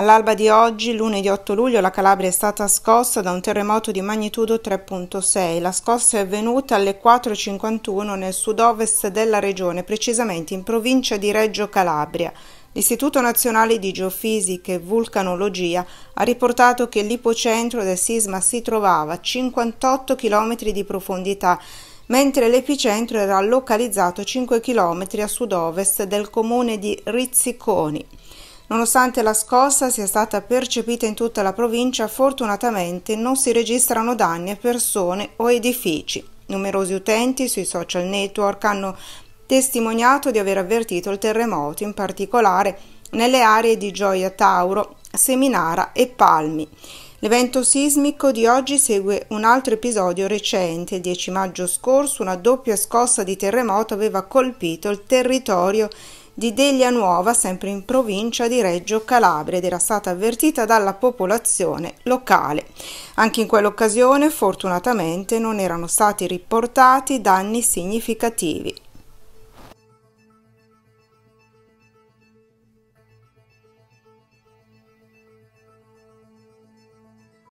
All'alba di oggi, lunedì 8 luglio, la Calabria è stata scossa da un terremoto di magnitudo 3.6. La scossa è avvenuta alle 4.51 nel sud-ovest della regione, precisamente in provincia di Reggio Calabria. L'Istituto Nazionale di Geofisica e Vulcanologia ha riportato che l'ipocentro del sisma si trovava a 58 km di profondità, mentre l'epicentro era localizzato 5 km a sud-ovest del comune di Rizziconi. Nonostante la scossa sia stata percepita in tutta la provincia, fortunatamente non si registrano danni a persone o edifici. Numerosi utenti sui social network hanno testimoniato di aver avvertito il terremoto, in particolare nelle aree di Gioia Tauro, Seminara e Palmi. L'evento sismico di oggi segue un altro episodio recente. Il 10 maggio scorso una doppia scossa di terremoto aveva colpito il territorio di Deglia Nuova, sempre in provincia di Reggio Calabria, ed era stata avvertita dalla popolazione locale. Anche in quell'occasione, fortunatamente, non erano stati riportati danni significativi.